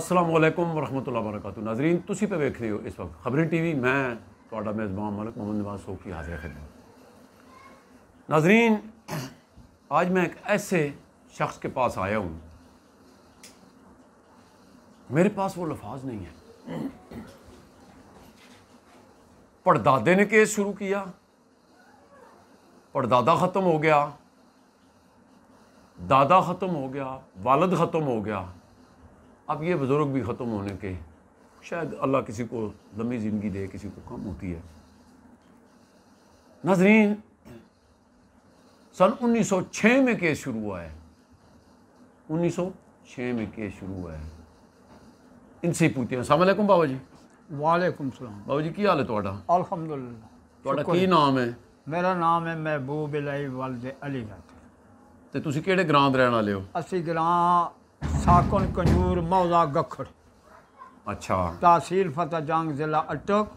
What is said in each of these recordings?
असलम ਵਾਲੇਕੁਮ ਵਰਹਮਤੁਲਾ ਬਰਕਾਤੁ तुम ਤੁਸੀਂ ਤੇ रहे हो इस वक्त खबरें टीवी मैं थोड़ा मेजबान मलिक मोहम्मद नवाज ਨਵਾਜ਼ ਸੋਕੀ ਹਾਜ਼ਰ ਖਿਦਮਤ नाजरीन आज मैं एक ऐसे शख्स के पास आया हूँ मेरे पास वो लफाज नहीं है पड़दादे ने केस शुरू किया पड़दादा ख़त्म हो गया दादा ख़त्म हो गया वालद ख़त्म हो गया अब ये बुज़ुर्ग भी ख़त्म होने के शायद अल्लाह किसी को लम्बी ज़िंदगी दे किसी को कम होती है नजरीन सन 1906 में केस शुरू हुआ है 1906 में केस शुरू हुआ है इनसे ही पूछते हैं सलामकुम बाबा जी वालेकुम सलाम बाबा जी की हाल है थोड़ा अलहमदुल्ला की नाम है मेरा नाम है महबूब अलाई अली तो तुम कि ग्रां रहने वाले हो असं ग्रां साकुन कंजूर मौजा गखड़ अच्छा तहसील फतेह जंग ज़िला अटक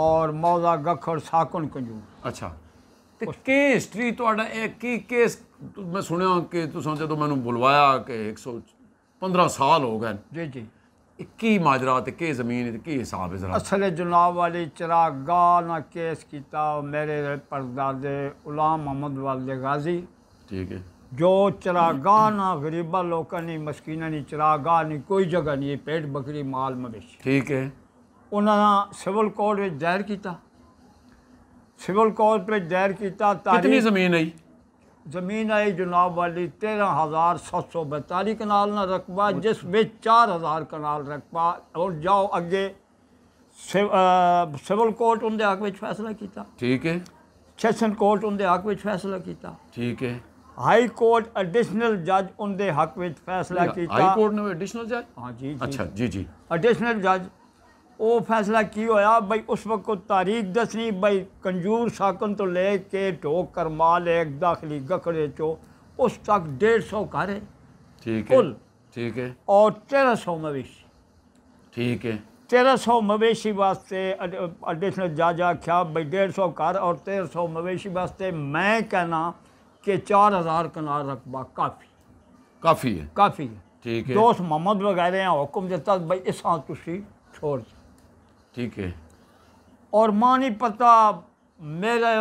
और मौजा गखड़ साकुन कंजूर अच्छा ਤੇ ਕੀ ਹਿਸਟਰੀ ਤੁਹਾਡਾ ਇਹ ਕੀ ਕੇਸ ਮੈਂ ਸੁਣਿਆ ਕਿ ਤੁਸੀਂ ਜਦੋਂ ਮੈਨੂੰ ਬੁਲਵਾਇਆ ਕਿ 115 ਸਾਲ ਹੋ ਗਏ ਜੀ ਜੀ ਕੀ ਮਾਜਰਾ ਤੇ ਕੀ ਜ਼ਮੀਨ ਤੇ ਕੀ ਹਿਸਾਬ ਹੈ ਜ਼ਰਾ ਅਸਲ ਜਨਾਬ ਵਾਲੀ ਚਰਾਗਾ ਨਾ ਕੇਸ ਕੀਤਾ ਮੇਰੇ ਪਰਦਾਦੇ ਗੁਲਾਮ ਮੁਹੰਮਦ ਵਾਲਦ ਗਾਜ਼ੀ ਠੀਕ ਹੈ जो चरागाह ना गरीबा लोगों ने मस्कीना नहीं चरागाह नहीं कोई जगह नहीं पेट बकरी माल मवेशी ठीक है उन्होंने सिविल कोर्ट में दायर किया सिविल कोर्ट में दायर किया कितनी जमीन आई जमीन आई जनाब वाली तेरह हज़ार सत्त सौ बताली कनाल ना रकबा जिस में चार हज़ार कनाल रकबा और जाओ अगे सिविल कोर्ट उनके हक में फैसला किया ठीक है सैशन कोर्ट उनके हक में फैसला किया ठीक है ਹਾਈ ਕੋਰਟ ਐਡੀਸ਼ਨਲ ਜੱਜ ਉਹਦੇ ਹੱਕ ਵਿੱਚ ਫੈਸਲਾ ਕੀਤਾ ਹਾਈ ਕੋਰਟ ਨੇ ਐਡੀਸ਼ਨਲ ਜੱਜ ਹਾਂ ਜੀ ਅੱਛਾ ਜੀ ਜੀ ਐਡੀਸ਼ਨਲ ਜੱਜ ਉਹ ਫੈਸਲਾ ਕੀ ਹੋਇਆ ਬਈ ਉਸ ਵਕਤ ਤਾਰੀਖ ਦੱਸਣੀ ਬਈ ਕੰਜੂਰ ਸਾਕਨ ਤੋਂ ਲੈ ਕੇ ਢੋਕ ਕਰਮਾਲ ਇੱਕ ਦਾਖਲੀ ਗਖੜੇ ਚੋ ਉਸ ਤੱਕ 150 ਘਰ ਹੈ ठीक है ठीक है और तेरह सौ मवेशी ठीक है तेरह सौ मवेशी वास्ते एडिशनल जाजा क्या भाई डेढ़ सौ घर और तेरह सौ मवेशी वास्ते मैं कहना कि चार हज़ार कनार रकबा काफ़ी काफ़ी है काफ़ी है ठीक है दोस्त मोहम्मद वगैरह हुक्म दिता भाई इस तुम छोड़ ठीक है और माँ नहीं पता मेरे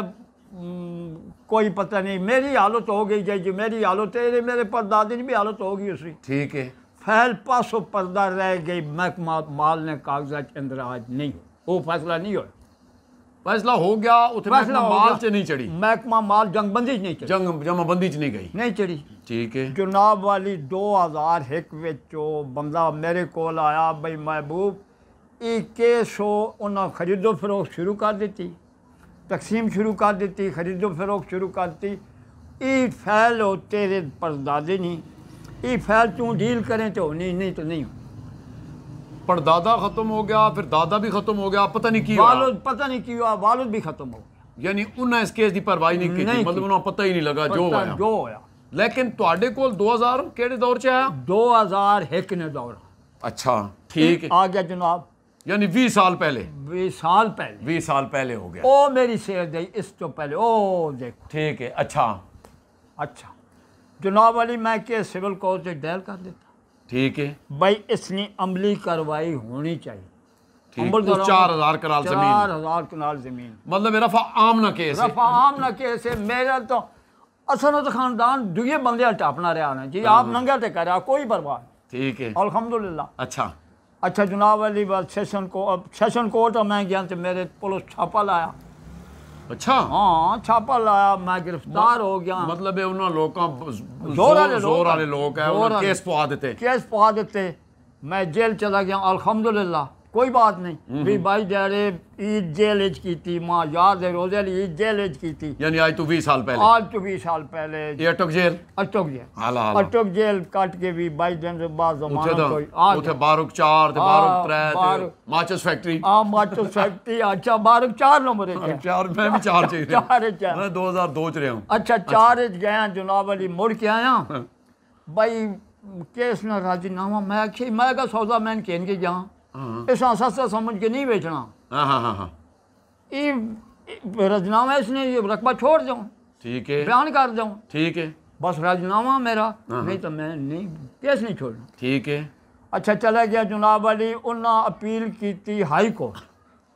कोई पता नहीं मेरी हालत हो गई जय मेरी हालत है मेरे परदादी की भी हालत हो गई उसी ठीक है फैल पासो पर्दा रह गई महकमा माल ने कागजात के अंदर आज नहीं वो फैसला नहीं हो फैसला हो गया उथे फैसला माल च नहीं चढ़ी महकमा माल जंगबंदी नहीं चढ़ी जंग जमाबंदी नहीं गई नहीं चढ़ी ठीक है चुनाव वाली दो 2001 विच बंदा मेरे को आया भाई महबूब इक्कीसो उन्हें खरीदो फरोख शुरू कर दी तकसीम शुरू कर दी खरीदो फरोख शुरू कर दी ये फैल हो तेरे परदादे नहीं ये फैल तू डील करें तो नहीं नहीं तो नहीं पर दादा खत्म हो गया फिर दादा भी खत्म हो गया पता नहीं की वालद पता नहीं की वालद भी खत्म हो गया यानी उन्हें इस केस की परवाही नहीं की मतलब उन्हें पता ही नहीं लगा जो हो जो होया लेकिन ਤੁਹਾਡੇ ਕੋਲ 2000 ਕਿਹੜੇ ਦੌਰ ਚ ਆਇਆ 2001 ने दौर अच्छा ठीक आ गया जनाब यानी 20 साल पहले 20 साल पहले 20 साल पहले हो गया ओ मेरी शेर दे इस तो पहले ओ देखो ठीक है अच्छा अच्छा जनाब अली मैं के सिविल कोर्ट से डायल कर देता ठीक है भाई इसने अमली कार्रवाई होनी चाहिए तो चार हजार कनाल जमीन चार हजार कनाल जमीन मतलब रफा आम ना केस रफा आम ना केस है मेरा तो तो खानदान दुए रहा ना जी आप नंगा करा कोई बर्बाद ठीक है अलहमदुल्ला अच्छा अच्छा जनाब अली बात सेशन को अब सेशन कोर्ट में गया तो मेरे पुलिस छापा लाया अच्छा हाँ छापा लाया मैं गिरफ्तार हो गया मतलब जोर वाले केस पवा देते केस पवा देते मैं जेल चला गया अलहमदुल्ला कोई बात नहीं हम्म, भी हम्म। भाई डेरे ईद जेल की थी माँ याद है रोजे ईद जेल की थी यानी आज तो बीस साल पहले आज तो बीस साल पहले ये अटक जेल अटक जेल हाला अटक जेल काट के भी 22 दिन से बाद बारूक चार आ उथे बारुक माचिस फैक्ट्री हाँ माचिस फैक्ट्री अच्छा बारूक चार नंबर है 4 मैं भी 4 चाहिए 4 4 मैं 2002 च रहा हूँ अच्छा, अच्छा। चार च गया जनाब अली मुड़ के आया हाँ। भाई केस ना राजीनामा मैं मैं सौदा मैन कहन के जाऊं ਇਹ ਸੰਸਾਰ ਸੱਚ ਸਮਝ ਕੇ ਨਹੀਂ ਵੇਚਣਾ ਹਾਂ ਹਾਂ ਹਾਂ ਹਾਂ ਇਹ ਰਜਨਾਵਾ ਇਸ ਨੇ ਰਕਬਾ ਛੋੜ ਜਾਉ ਠੀਕ ਹੈ ਬਿਆਨ ਕਰ ਜਾਉ ਠੀਕ ਹੈ ਬਸ ਰਜਨਾਵਾ ਮੇਰਾ ਨਹੀਂ ਤਾਂ ਮੈਂ ਨਹੀਂ ਕਿਸ ਨਹੀਂ ਛੋੜਨਾ ਠੀਕ ਹੈ ਅੱਛਾ ਚਲਾ ਗਿਆ ਜਨਾਬ ਅਲੀ ਉਹਨਾਂ ਅਪੀਲ ਕੀਤੀ ਹਾਈ ਕੋਰਟ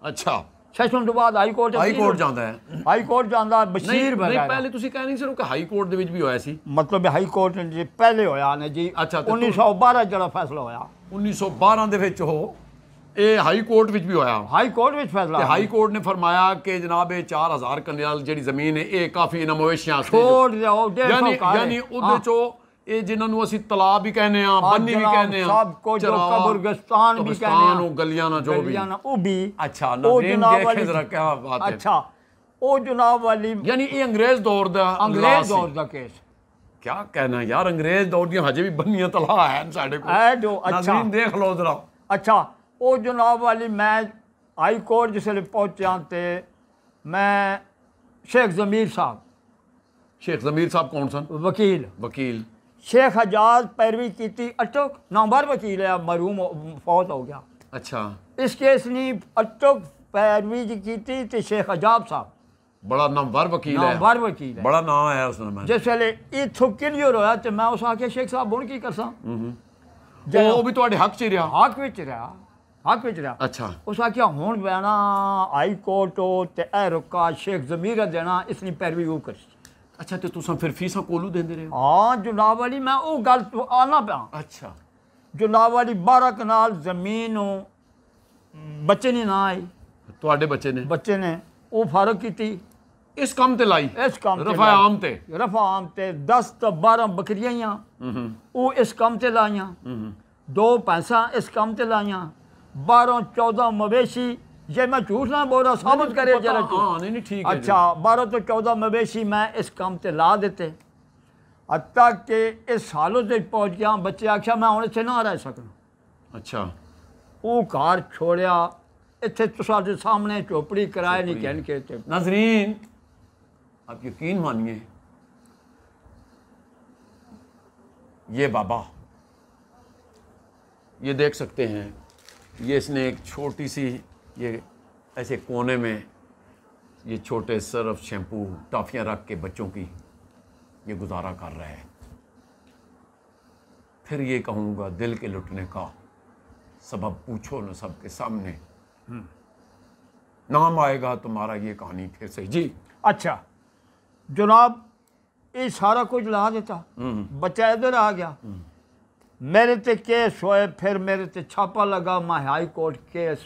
ਅੱਛਾ ਸੈਸ਼ਨ ਤੋਂ ਬਾਅਦ ਹਾਈ ਕੋਰਟ ਹਾਈ ਕੋਰਟ ਜਾਂਦਾ ਹੈ ਹਾਈ ਕੋਰਟ ਜਾਂਦਾ ਬਸ਼ੀਰ ਬਗਾ ਨਹੀਂ ਪਹਿਲੇ ਤੁਸੀਂ ਕਹਿ ਨਹੀਂ ਸਰ ਕਿ ਹਾਈ ਕੋਰਟ ਦੇ ਵਿੱਚ ਵੀ ਹੋਇਆ ਸੀ ਮਤਲਬ ਹਾਈ ਕੋਰਟ ਜੀ ਪਹਿਲੇ ਹੋਇਆ ਨੇ ਜੀ ਅੱਛਾ 1912 ਜਿਹੜਾ ਫੈਸਲਾ ਹੋਇਆ 1912 ਦੇ ਵਿੱਚ ਹੋ ਇਹ ਹਾਈ ਕੋਰਟ ਵਿੱਚ ਵੀ ਹੋਇਆ ਹਾਈ ਕੋਰਟ ਵਿੱਚ ਫੈਸਲਾ ਤੇ ਹਾਈ ਕੋਰਟ ਨੇ ਫਰਮਾਇਆ ਕਿ ਜਨਾਬ ਇਹ 4000 ਕਨਾਲ ਜਿਹੜੀ ਜ਼ਮੀਨ ਹੈ ਇਹ ਕਾਫੀ ਇਹਨਾਂ ਮਵੇਸ਼ੀਆਂ ਵਾਸਤੇ ਛੋੜ ਜਾਓ ਯਾਨੀ ਯਾਨੀ ਉਹਦੇ ਚੋਂ ਇਹ ਜਿਨ੍ਹਾਂ ਨੂੰ ਅਸੀਂ ਤਲਾਬ ਵੀ ਕਹਿੰਦੇ ਆ ਬੰਨੀ ਵੀ ਕਹਿੰਦੇ ਆ ਸਭ ਕੋ ਜੋ ਕਬਰਗਸਤਾਨ ਵੀ ਕਹਿੰਦੇ ਆ ਨੂੰ ਗਲੀਆਂ ਨਾ ਜੋ ਵੀ ਉਹ ਵੀ ਅੱਛਾ ਨਦੀਨ ਦੇਖੇ ਜ਼ਰਾ ਕੀ ਬਾਤ ਹੈ ਅੱਛਾ ਉਹ ਜਨਾਬ ਵਾਲੀ ਯਾਨੀ ਇਹ ਅੰਗਰੇਜ਼ ਦੌਰ ਦਾ ਅੰਗਰੇਜ਼ ਦੌਰ ਦਾ ਕੇਸ क्या कहना यार अंग्रेज दौड़ हजे भी बनिया तला है साढ़े को है जो अच्छा देख लो जरा अच्छा वो जनाब वाली मैं हाई कोर्ट जिस पहुंचा तो मैं शेख ज़मीर साहब शेख ज़मीर साहब कौन सन वकील वकील शेख आजाद पैरवी की अटक नामवर वकील है मरूम फौत हो गया अच्छा इस केस ने अटक पैरवी जी की थी तो शेख आजाद साहब बड़ा नामवर वकील है नामवर वकील है बड़ा नाम है उसने मैं जिस वेले ये थुकिन जो रोया तो मैं उस आके शेख साहब हुन की करसा वो भी तो हक च रहा हक विच रहा ਹੱਕ ਵਿੱਚ ਰਿਹਾ ਅੱਛਾ ਉਸ ਆਖਿਆ ਹੁਣ ਬੈਣਾ ਹਾਈ ਕੋਰਟ ਤੇ ਇਹ ਰੁਕਾ ਸ਼ੇਖ ਜ਼ਮੀਰ ਦੇਣਾ ਇਸ ਲਈ ਪੈਰਵੀ ਉਹ ਕਰੀ ਅੱਛਾ ਤੇ ਤੁਸੀਂ ਫਿਰ ਫੀਸਾਂ ਕੋਲੂ ਦਿੰਦੇ ਰਹੇ ਹਾਂ ਜਨਾਬ ਵਾਲੀ ਮੈਂ ਉਹ ਗੱਲ ਤੋਂ ਆਣਾ ਪਿਆ ਅੱਛਾ ਜਨਾਬ ਵਾਲੀ 12 ਕਨਾਲ ਜ਼ਮੀਨ ਨੂੰ ਬੱਚੇ ਨੇ ਨਾ ਆਈ ਤੁਹਾਡੇ ਬੱਚੇ ਨੇ ਬੱਚੇ ਨੇ ਉਹ ਫਾਰਕ ਕੀਤੀ इस काम ते लाई इस काम रफा आम ते रफा आम ते दस तो बारह बकरियां वो इस काम ते लाइया दो पैसा इस काम ते लाइया बारह चौदह मवेशी जे मैं झूठ ना बोल रहा साबित करे जरा हाँ, नहीं ठीक अच्छा बारह तो चौदह मवेशी मैं इस काम से ला देते तक के इस हालत से पहुँच गया बच्चे आख्या मैं हूँ इतने ना रह सकना अच्छा वो घर छोड़िया इतने तुसारे सामने चोपड़ी कराए नहीं कहन के नजरीन आप यकीन मानिए ये बाबा ये देख सकते हैं ये इसने एक छोटी सी ये ऐसे कोने में ये छोटे सर्फ शैम्पू टॉफियाँ रख के बच्चों की ये गुजारा कर रहे हैं फिर ये कहूँगा दिल के लुटने का सबब पूछो ना सबके सामने हम्म। नाम आएगा तुम्हारा ये कहानी फिर से जी अच्छा जनाब ये सारा कुछ ला देता हम्म। बच्चा इधर आ गया हम्म। मेरे ते केस होए फिर मेरे ते छापा लगा मैं हाई कोर्ट केस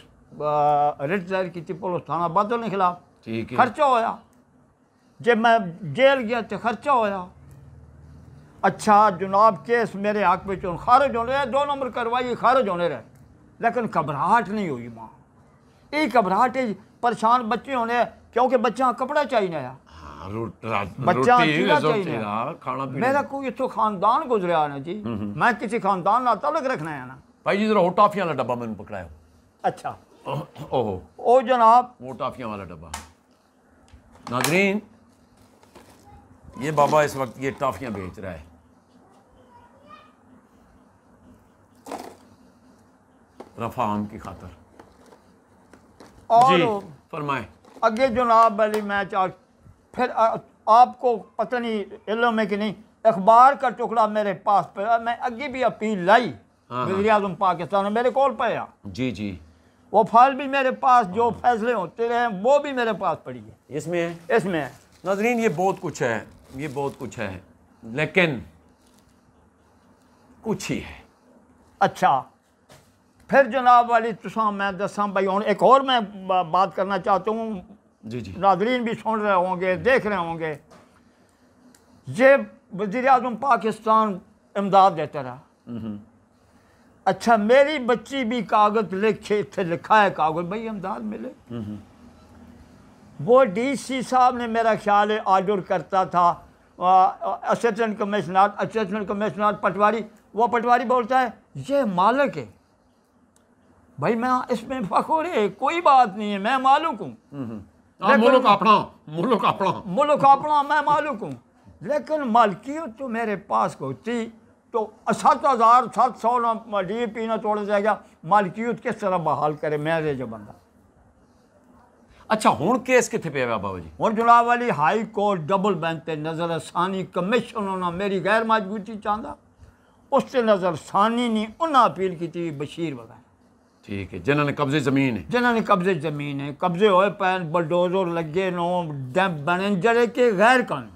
रिट दायर की पुलिस थाना बादल ने खिलाफ खर्चा होया जे मैं जेल गया तो खर्चा होया अच्छा जनाब केस मेरे हक में चुन खारिज होने रहे दो नंबर करवाई खारिज होने रहे लेकिन घबराहट नहीं हुई माँ ये घबराहट परेशान बच्चे होने क्योंकि बच्चा कपड़ा चाहिए आया हम्म, हम्म। टाफिया अच्छा। नाजरीन ये बाबा इस वक्त ये टाफियाँ बेच रहा है रफा की खातर और जी फरमाए अगे जनाब वाली मैं चार फिर आपको पता नहीं इलों में कि नहीं अखबार का टुकड़ा मेरे पास पे मैं अगे भी अपील लाई हाँ, हाँ। वजी अजम पाकिस्तान मेरे कॉल पे जी जी वो फाइल भी मेरे पास जो फैसले होते रहे वो भी मेरे पास पड़ी है इसमें है इसमें है नजरीन ये बहुत कुछ है ये बहुत कुछ है लेकिन कुछ ही है अच्छा फिर जनाब वाली तुसा मैं दसा भाई हूँ एक और मैं बात करना चाहता हूँ जी जी नादरीन भी सुन रहे होंगे देख रहे होंगे ये वजीर अजम पाकिस्तान इमदाद देता रहा अच्छा मेरी बच्ची भी कागज़ लिखे थे लिखा है कागज़ भाई इमदाद मिले वो डीसी साहब ने मेरा ख्याल है ऑर्डर करता था असिस्टेंट कमिश्नर असिस्टेंट कमिश्नर पटवारी वो पटवारी बोलता है ये मालक है भाई मैं इसमें फखर है कोई बात नहीं है मैं मालूक हूँ हाँ, मुल्क अपना मैं मालिक हूँ लेकिन मालकियत तो मेरे पास होती तो सात हज़ार सात सौ ना डी पी ना तोड़ जाएगा मालकियत किस तरह बहाल करे मैं जो बंदा अच्छा हूँ केस कितने पे है बाबा जी हूँ जनाब वाली हाई कोर्ट डबल बैंक से नज़र आसानी कमीशन होना मेरी गैर मजबूती चाहता उस नज़र आसानी ने उन्हें अपील की बशीर बगैर ठीक है जिन्होंने कब्जे जमीन है जिन्होंने कब्जे ज़मीन है कब्जे हो पैन बलडोजर लगे नो डैम बने जड़े के गैर कानून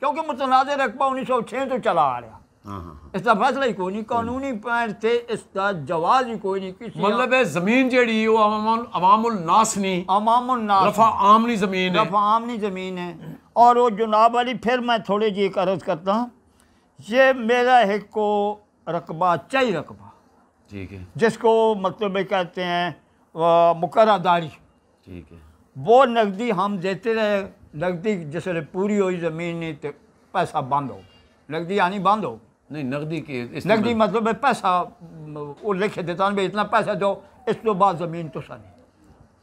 क्योंकि मुतनाज़ रकबा उन्नीस सौ छः तो चला आ रहा हाँ, हाँ, हाँ। इसका फैसला ही कोई नहीं कानूनी पैन थे इसका जवाब ही कोई नहीं किसी मतलब है जमीन जड़ी वो अवामुल नासनी नास नास रफा आमनी ज़मीन है रफा आमनी ज़मीन है और वो जुनाब अली फिर मैं थोड़ी जी एक अर्ज़ करता हूँ ये मेरा एक को रकबा चाहिए रकबा ठीक है जिसको मतलब कहते हैं मुकरदारी ठीक है वो नकदी हम देते रहे नकदी जिसने पूरी हुई ज़मीन नहीं तो पैसा बंद हो नकदी यानी बंद हो नहीं नकदी के नकदी मतलब है पैसा वो लिख देता भाई इतना पैसा दो इस तो बाद ज़मीन तो सा नहीं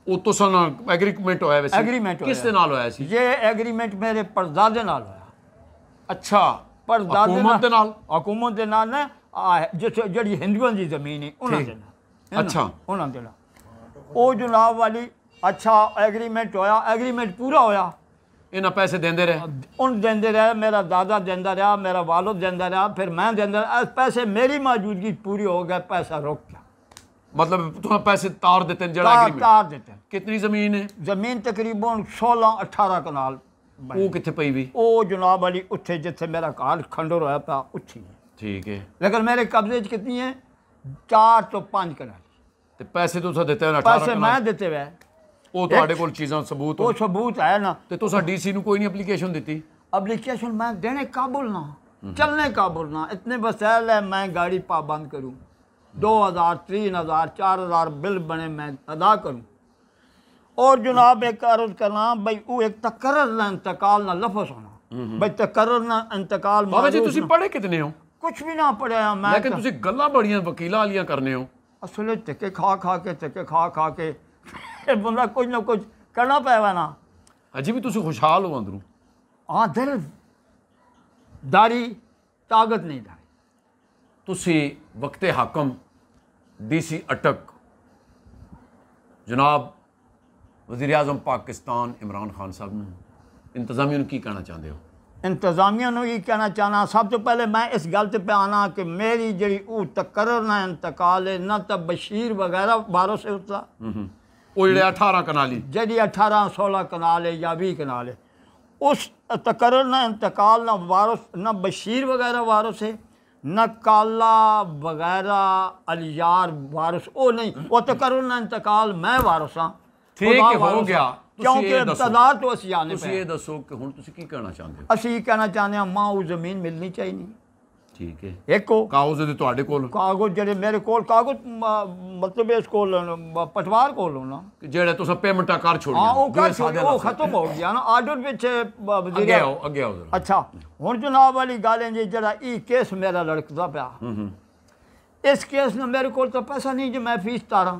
वो तो साना एग्रीमेंट होया वैसे एग्रीमेंट किस हो नाल होया ये एग्रीमेंट मेरे परदादे नाल होया अच्छा परदादे नाल हुकूमत दे नाल ना ਜਿਸ ਜਿਹੜੀ ਹਿੰਦੂਆਂ ਦੀ ਜ਼ਮੀਨ ਹੈ ਉਹਨਾਂ ਦੇਣਾ ਅੱਛਾ ਉਹਨਾਂ ਦੇਣਾ ਉਹ ਜਨਾਬ ਵਾਲੀ ਅੱਛਾ ਐਗਰੀਮੈਂਟ ਹੋਇਆ ਐਗਰੀਮੈਂਟ ਪੂਰਾ ਹੋਇਆ ਇਹਨਾਂ ਪੈਸੇ ਦਿੰਦੇ ਰਹੇ ਉਹਨ ਦਿੰਦੇ ਰਹੇ ਮੇਰਾ ਦਾਦਾ ਦਿੰਦਾ ਰਿਹਾ ਮੇਰਾ ਵਾਲਦ ਦਿੰਦਾ ਰਿਹਾ ਫਿਰ ਮੈਂ ਦਿੰਦਾ ਰਿਹਾ ਪੈਸੇ ਮੇਰੀ ਮੌਜੂਦਗੀ ਪੂਰੀ ਹੋ ਗਈ ਪੈਸਾ ਰੁਕ ਗਿਆ मतलब तुम्हें पैसे तार देते हैं जड़ा तार, तार देते हैं कितनी जमीन है जमीन तकरीबन सोलह अठारह कनाल वो कितने पई भी ओ जनाब अली उत्थे जिथे मेरा घर खंडर होया पा उठी है लेकिन मेरे कब्जे कितनी है चार तो पांच कनाल 5 ਕਨਾਲ ਤੇ ਪੈਸੇ ਤੁਸੀਂ पैसे मैं देते हुए वो तो ਵੇ कोल चीजें सबूत वो सबूत है ना तो ਨਾ ਤੇ ਤੁਸੀਂ ਡੀਸੀ ਨੂੰ ਕੋਈ ਨਹੀਂ ਐਪਲੀਕੇਸ਼ਨ ਦਿੱਤੀ एप्लीकेशन मैं देने ਕਾਬਲ ਨਾ चलने का बोलना इतने वसैल है मैं गाड़ी पाबंद करूँ दो हज़ार तीन हज़ार चार हज़ार बिल बने मैं अदा करूं और जनाब एक अर्ज करना भाई वो एक हम्म, हम्म। तकरर ना इंतकाल ना लफ्ज होना भाई ना इंतकाल जी पढ़े कितने हो कुछ भी ना पढ़ाया मैं लेकिन ਤੁਸੀਂ ਗੱਲਾਂ ਬੜੀਆਂ ਵਕੀਲਾਂ ਵਾਲੀਆਂ ਕਰਨੇ ਹੋ ਅਸਲੇ ਧੱਕੇ ਖਾ ਖਾ ਕੇ ਧੱਕੇ ਖਾ ਖਾ ਕੇ ਇਹ ਬੰਦਾ ਕੁਝ ਨਾ ਕੁਝ ਕਰਨਾ ਪੈਵਾ ਨਾ ਅਜੇ ਵੀ ਤੁਸੀਂ ਖੁਸ਼ਹਾਲ ਹੋ ਅੰਦਰੋਂ ਆ ਦਿਲ ਦਾੜੀ ਤਾਕਤ ਨਹੀਂ ਦਾੜੀ ਤੁਸੀਂ ਵਕਤੇ ਹਾਕਮ ਡੀसी अटक जनाब वज़ी अजम पाकिस्तान इमरान खान साहब इंतज़ामिया की कहना चाहते हो इंतजामिया ने यही कहना चाहना सब तो पहले मैं इस गल पे आना कि मेरी जी तकर ना इंतकाल है ना तो बशीर वगैरह बारह से उतरा हम्म, हम्म। अठारह कनाली जी अठारह सोलह कनाल है या भी कनाल है उस तकर ना इंतकाल ना वारस ना बशीर वगैरह वारस है न काला वगैरह अलियार वारस ओ नहीं वो तकर ना इंतकाल मैं वारस हाँ ठीक हो गया ਕਿਉਂਕਿ ਤਦਾਦ ਤੋਂ ਅਸੀਂ ਆਨੇ ਤੁਸੀਂ ਇਹ ਦੱਸੋ ਕਿ ਹੁਣ ਤੁਸੀਂ ਕੀ ਕਹਿਣਾ ਚਾਹੁੰਦੇ ਹੋ ਅਸੀਂ ਕਹਿਣਾ ਚਾਹੁੰਦੇ ਹਾਂ ਮਾਂ ਉਹ ਜ਼ਮੀਨ ਮਿਲਣੀ ਚਾਹੀਦੀ ਠੀਕ ਹੈ ਇੱਕੋ ਕਾਗਜ਼ ਤੇ ਤੁਹਾਡੇ ਕੋਲ ਕਾਗਜ਼ ਜਿਹੜੇ ਮੇਰੇ ਕੋਲ ਕਾਗਜ਼ ਮਤਲਬ ਇਸ ਕੋਲ ਪਟਵਾਰ ਕੋਲ ਹੋਣਾ ਜਿਹੜੇ ਤੁਸੀਂ ਪੇਮੈਂਟਾਂ ਕਰ ਛੋੜੀਆਂ ਉਹ ਕਰ ਛੋੜੀਆਂ ਉਹ ਖਤਮ ਹੋ ਗਿਆ ਨਾ ਆਰਡਰ ਵਿੱਚ ਅੱਗੇ ਆਓ ਅੱਗੇ ਆਓ ਅੱਛਾ ਹੁਣ ਜਨਾਬ ਵਾਲੀ ਗੱਲ ਹੈ ਜਿਹੜਾ ਇਹ ਕੇਸ ਮੇਰਾ ਲੜਕਦਾ ਪਿਆ ਇਸ ਕੇਸ ਨੂੰ ਮੇਰੇ ਕੋਲ ਤਾਂ ਪੈਸਾ ਨਹੀਂ ਜੇ ਮੈਂ ਫੀਸ ਤਾਰਾਂ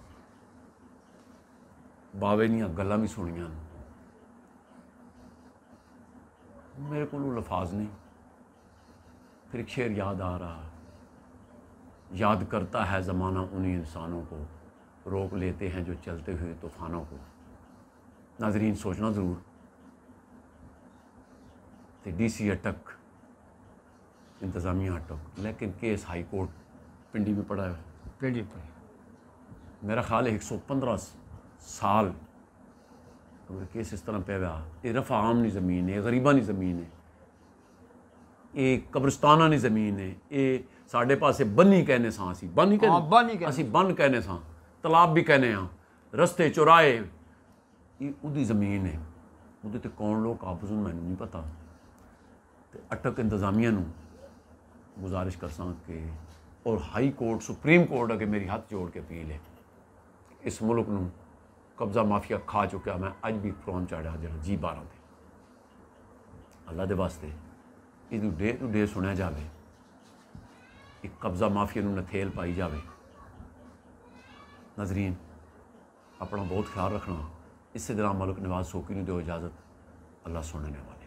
बावे ਦੀਆਂ ਗੱਲਾਂ ਵੀ ਸੁਣੀਆਂ ਮੇਰੇ ਕੋਲ ਲਫ਼ਾਜ਼ ਨਹੀਂ फिर शेर याद आ रहा याद करता है ज़माना उन्हीं इंसानों को रोक लेते हैं जो चलते हुए तूफ़ानों को नाजरीन सोचना ज़रूर तो डी सी अटक इंतज़ामिया अटक लेकिन केस हाई कोर्ट पिंडी में पड़ा है पिंडी पर मेरा ख्याल है एक सौ पंद्रह साल अगर केस इस तरह पै ये रफा आम नहीं जमीन है गरीबा नहीं जमीन है ये कब्रस्ताना नहीं जमीन है ये साढ़े पास बनी कहने सी बनी हाँ, कहने बनी असं बन कहने स तालाब भी कहने रस्ते चौराहे ये जमीन है वो तो कौन लोग काबूज मैं नहीं पता तो अटक इंतजामिया गुजारिश कर सी और हाई कोर्ट सुप्रीम कोर्ट अगर मेरी हाथ जोड़ के अपील है इस मुल्क में ਕਬਜ਼ਾ ਮਾਫੀਆ ਖਾ ਚੁੱਕਿਆ ਮੈਂ ਅੱਜ ਵੀ ਪ੍ਰੋਗਰਾਮ ਚੜਿਆ ਜਿਹੜਾ ਜੀ 12 ਤੇ ਅੱਲਾ ਦੇ ਵਾਸਤੇ ਇਹਨੂੰ ਡੇ ਟੂ ਡੇ ਸੁਣਿਆ ਜਾਵੇ ਇੱਕ ਕਬਜ਼ਾ ਮਾਫੀਆ ਨੂੰ ਨਥੇਲ ਪਾਈ ਜਾਵੇ ਨਜ਼ਰੀਨ ਆਪਣਾ ਬਹੁਤ ਖਿਆਲ ਰੱਖਣਾ ਇਸੇ ਤਰ੍ਹਾਂ ਮਲਕ ਨਿਵਾਜ਼ ਸੋਕੀ ਨੂੰ ਦਿਓ ਇਜਾਜ਼ਤ ਅੱਲਾ ਸੁਣਨੇ ਵਾਲਾ